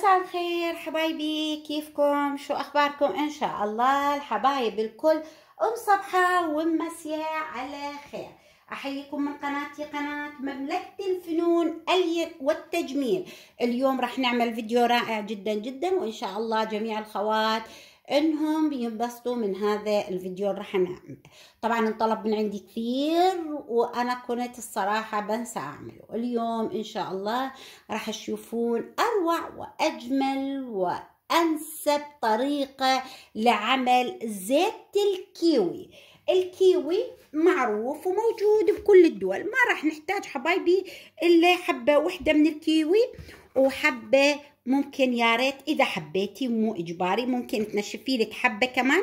مساء الخير حبايبي كيفكم شو اخباركم ان شاء الله الحبايب الكل ام صبحة ومسيا على خير احييكم من قناتي قناة مملكة الفنون والتجميل اليوم راح نعمل فيديو رائع جدا جدا وان شاء الله جميع الخوات انهم ينبسطوا من هذا الفيديو اللي راح نعمل طبعا انطلب من عندي كثير وانا كنت الصراحه بنسى اعمله اليوم ان شاء الله راح تشوفون اروع واجمل وانسب طريقه لعمل زيت الكيوي الكيوي معروف وموجود بكل الدول ما راح نحتاج حبايبي الا حبه وحده من الكيوي وحبه ممكن يا ريت اذا حبيتي مو اجباري ممكن تنشفي لك حبه كمان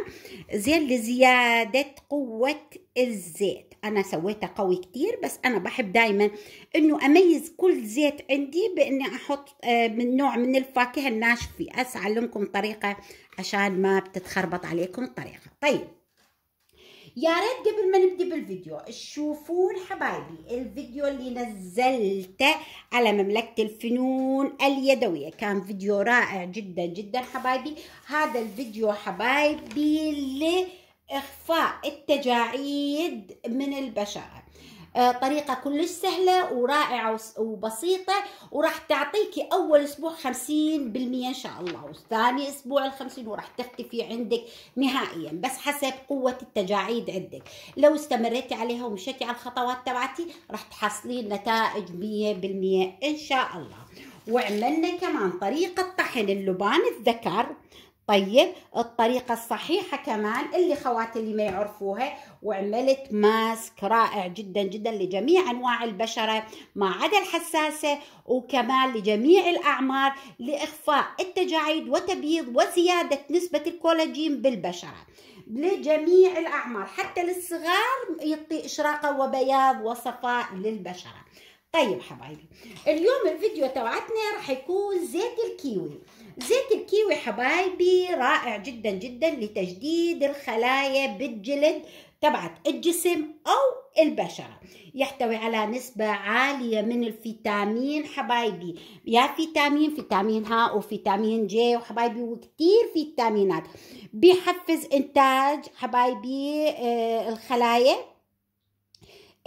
زين لزياده قوه الزيت انا سويته قوي كتير بس انا بحب دايما انه اميز كل زيت عندي باني احط آه، من نوع من الفاكهه الناشفه اسعلمكم طريقه عشان ما بتتخربط عليكم الطريقه طيب يا ريت قبل ما نبدي بالفيديو تشوفون حبايبي الفيديو اللي نزلته على مملكة الفنون اليدوية كان فيديو رائع جدا جدا حبايبي هذا الفيديو حبايبي لاخفاء التجاعيد من البشره آه، طريقة كلش سهلة ورائعة وبسيطة وراح تعطيكي أول أسبوع 50% إن شاء الله وثاني أسبوع ال 50 وراح تختفي عندك نهائيا بس حسب قوة التجاعيد عندك لو استمريتي عليها ومشيتي على الخطوات تبعتي راح تحصلين نتائج 100% إن شاء الله وعملنا كمان طريقة طحن اللبان الذكر طيب الطريقة الصحيحة كمان اللي خواتي اللي ما يعرفوها وعملت ماسك رائع جدا جدا لجميع أنواع البشرة ما عدا الحساسة وكمان لجميع الأعمار لإخفاء التجاعيد وتبييض وزيادة نسبة الكولاجين بالبشرة لجميع الأعمار حتى للصغار يعطي إشراقة وبياض وصفاء للبشرة طيب حبايبي اليوم الفيديو تبعتنا راح يكون زيت الكيوي زيت الكيوي حبايبي رائع جدا جدا لتجديد الخلايا بالجلد تبعت الجسم أو البشرة يحتوي على نسبة عالية من الفيتامين حبايبي يا فيتامين فيتامين ها وفيتامين جي وحبايبي وكتير فيتامينات بيحفز إنتاج حبايبي آه، الخلايا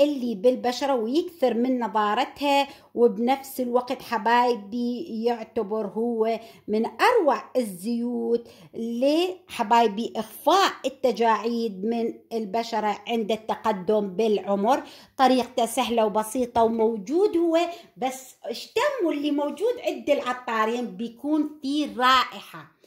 اللي بالبشرة ويكثر من نضارتها وبنفس الوقت حبايبي يعتبر هو من أروع الزيوت لحبايبي إخفاء التجاعيد من البشرة عند التقدم بالعمر طريقته سهلة وبسيطة وموجود هو بس اشتموا اللي موجود عند العطارين بيكون فيه رائحة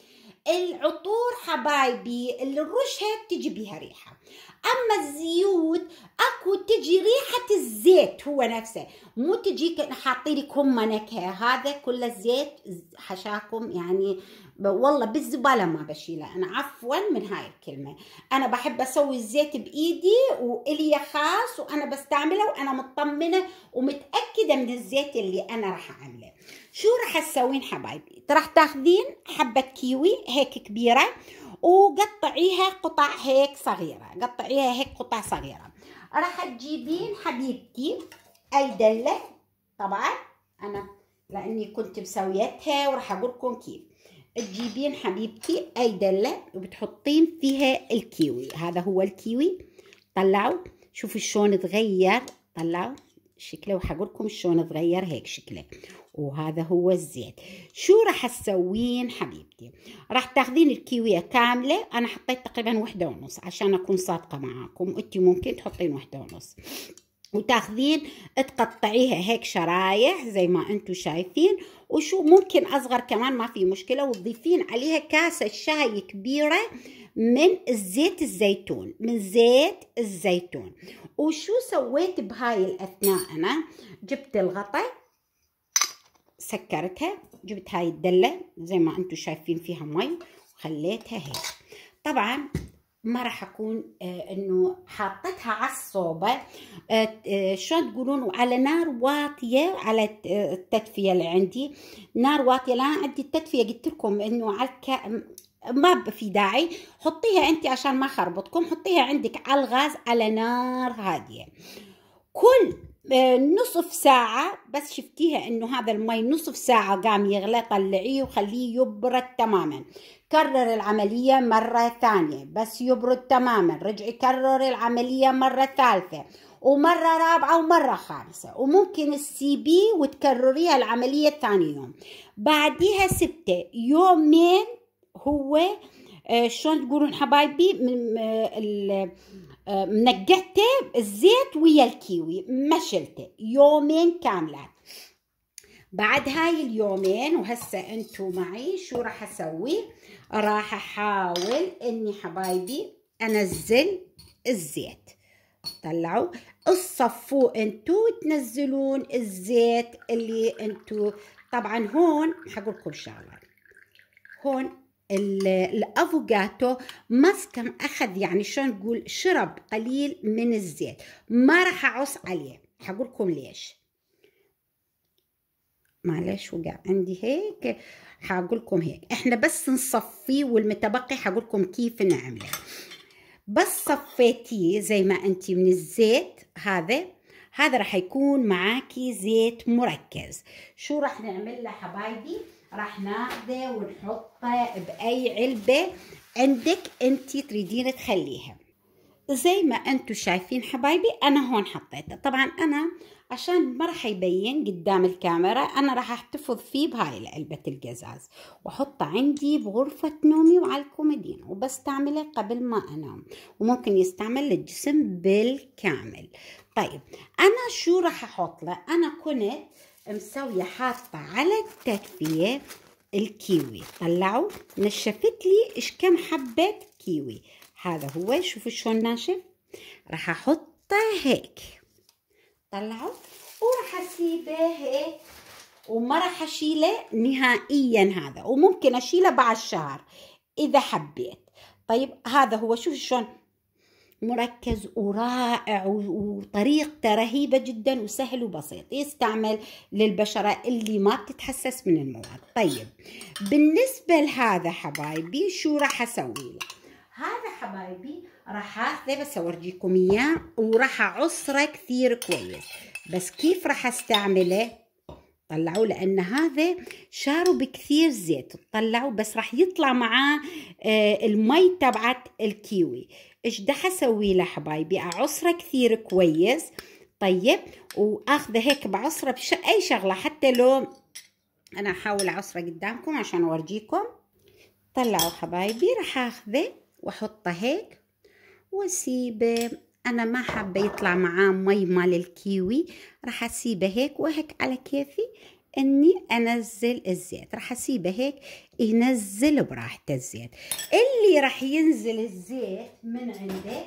العطور حبايبي اللي الرشها بتجي بيها ريحه اما الزيوت اكو تجي ريحه الزيت هو نفسه مو تجيك حاطيلك هم نكهه هذا كله زيت حشاكم يعني والله بالزباله ما بشيله انا عفوا من هاي الكلمه انا بحب اسوي الزيت بايدي والي خاص وانا بستعمله وانا مطمنه ومتاكده من الزيت اللي انا راح اعمله شو راح تسوين حبايبي راح تاخذين حبه كيوي هيك كبيره وقطعيها قطع هيك صغيرة قطعيها هيك قطع صغيرة راح تجيبين حبيبتي أي دلة طبعا أنا لأني كنت مسويتها وراح أقولكم كيف تجيبين حبيبتي أي دلة وبتحطين فيها الكيوي هذا هو الكيوي طلعوا شوفوا شلون تغير طلعوا شكله وحقولكم شلون تغير هيك شكله وهذا هو الزيت شو راح تسوين حبيبتي راح تاخذين الكيوية كاملة انا حطيت تقريبا وحدة ونص عشان اكون صادقة معاكم انت ممكن تحطين وحدة ونص وتاخذين تقطعيها هيك شرايح زي ما انتم شايفين وشو ممكن اصغر كمان ما في مشكله وتضيفين عليها كاسه شاي كبيره من زيت الزيتون من زيت الزيتون وشو سويت بهاي الاثناء انا جبت الغطاء سكرتها جبت هاي الدلة زي ما انتم شايفين فيها مي وخليتها هيك طبعا ما راح اكون آه انه حاطتها على الصوبه آه آه شلون تقولون على نار واطيه على آه، التدفيه اللي عندي نار واطيه لا عندي التدفيه قلت لكم انه على الك... ما في داعي حطيها انت عشان ما خربطكم حطيها عندك على الغاز على نار هاديه كل آه، نصف ساعة بس شفتيها انه هذا المي نصف ساعة قام يغلى طلعيه وخليه يبرد تماما كرر العملية مرة ثانية بس يبرد تماما رجعي كرر العملية مرة ثالثة ومرة رابعة ومرة خامسة وممكن تسيبي وتكرريها العملية ثاني يوم بعديها ستة يومين هو آه، شلون تقولون حبايبي من آه، آه، منقعته الزيت ويا الكيوي ما شلته يومين كاملات بعد هاي اليومين وهسه انتو معي شو راح اسوي راح احاول اني حبايبي انزل الزيت طلعوا الصفو انتو تنزلون الزيت اللي انتو طبعا هون حقولكم شغله هون الافوكاتو مسكن اخذ يعني شلون نقول شرب قليل من الزيت ما راح اعص عليه حقول لكم ليش معلش وقع عندي هيك حقول لكم هيك احنا بس نصفيه والمتبقي حقول لكم كيف نعمله بس صفيتيه زي ما انت من الزيت هذا هذا راح يكون معاكي زيت مركز شو راح نعمل له حبايبي راح ناخذه ونحطه باي علبه عندك انت تريدين تخليها زي ما انتم شايفين حبايبي انا هون حطيته طبعا انا عشان ما راح يبين قدام الكاميرا انا راح احتفظ فيه بهاي علبة القزاز واحطه عندي بغرفة نومي وعلى الكوميدين وبستعمله قبل ما انام وممكن يستعمل للجسم بالكامل طيب انا شو راح احط له انا كنت مسوية حاطة على التكفية الكيوي طلعوا نشفت لي اش كم حبة كيوي هذا هو شوفوا شلون ناشف راح احطه هيك طلعوا وراح اسيبه هيك وما راح اشيله نهائيا هذا وممكن اشيله بعد شهر اذا حبيت طيب هذا هو شوف شلون مركز ورائع وطريقته رهيبة جدا وسهل وبسيط يستعمل للبشرة اللي ما بتتحسس من المواد طيب بالنسبة لهذا حبايبي شو راح أسوي له هذا حبايبي راح اخذه بس اورجيكم اياه وراح اعصره كثير كويس بس كيف راح استعمله طلعوا لان هذا شاروا بكثير زيت طلعوا بس راح يطلع معاه آه، المي تبعت الكيوي ايش بدي اسوي له حبايبي اعصره كثير كويس طيب واخذه هيك بعصره بش اي شغله حتى لو انا احاول اعصره قدامكم عشان اورجيكم طلعوا حبايبي راح اخذه واحطه هيك واسيبه انا ما حابه يطلع معاه مي مال الكيوي راح اسيبه هيك وهيك على كيفي اني انزل الزيت راح اسيبه هيك ينزل براحته الزيت اللي راح ينزل الزيت من عنده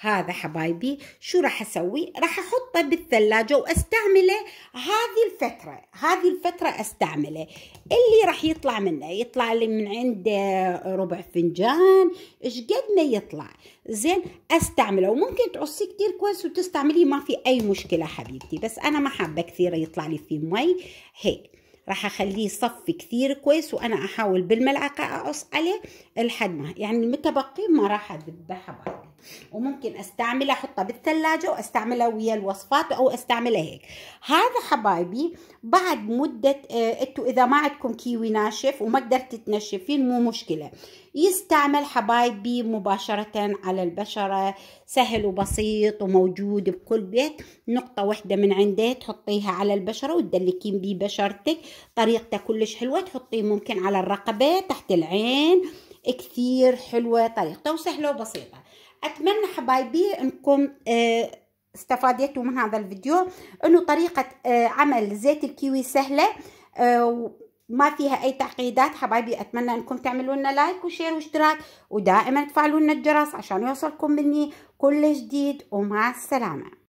هذا حبايبي شو راح اسوي راح احطه بالثلاجه واستعمله هذه الفتره هذه الفتره استعمله اللي راح يطلع منه يطلع لي من عند آه، ربع فنجان ايش قد ما يطلع زين استعمله وممكن تعصي كثير كويس وتستعمليه ما في اي مشكله حبيبتي بس انا ما حابه كثير يطلع لي فيه مي هيك راح اخليه يصفي كثير كويس وانا احاول بالملعقه اقص عليه لحد ما يعني المتبقي ما راح اذبه حبايبي وممكن استعمله احطه بالثلاجه واستعملها ويا الوصفات او استعملها هيك هذا حبايبي بعد مده آه، انتوا اذا ما عندكم كيوي ناشف وما قدرت تنشفين مو مشكله يستعمل حبايبي مباشره على البشره سهل وبسيط وموجود بكل بيت نقطه واحده من عنده تحطيها على البشره وتدلكين بيه بشرتك طريقته كلش حلوه تحطيه ممكن على الرقبه تحت العين كثير حلوه طريقته وسهله وبسيطه اتمنى حبايبي انكم آه، استفادتوا من هذا الفيديو انه طريقة آه، عمل زيت الكيوي سهلة آه، ما فيها اي تعقيدات حبايبي اتمنى انكم تعملوا لنا لايك وشير واشتراك ودائما تفعلوا لنا الجرس عشان يوصلكم مني كل جديد ومع السلامه